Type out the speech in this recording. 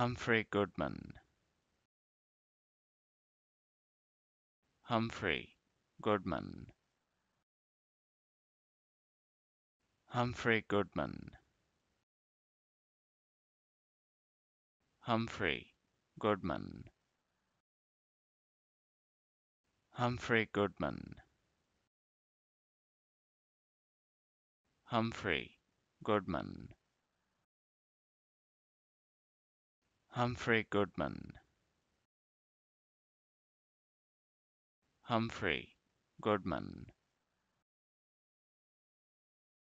Humphrey Goodman Humphrey Goodman Humphrey Goodman Humphrey Goodman Humphrey Goodman Humphrey Goodman Humphrey Goodman Humphrey Goodman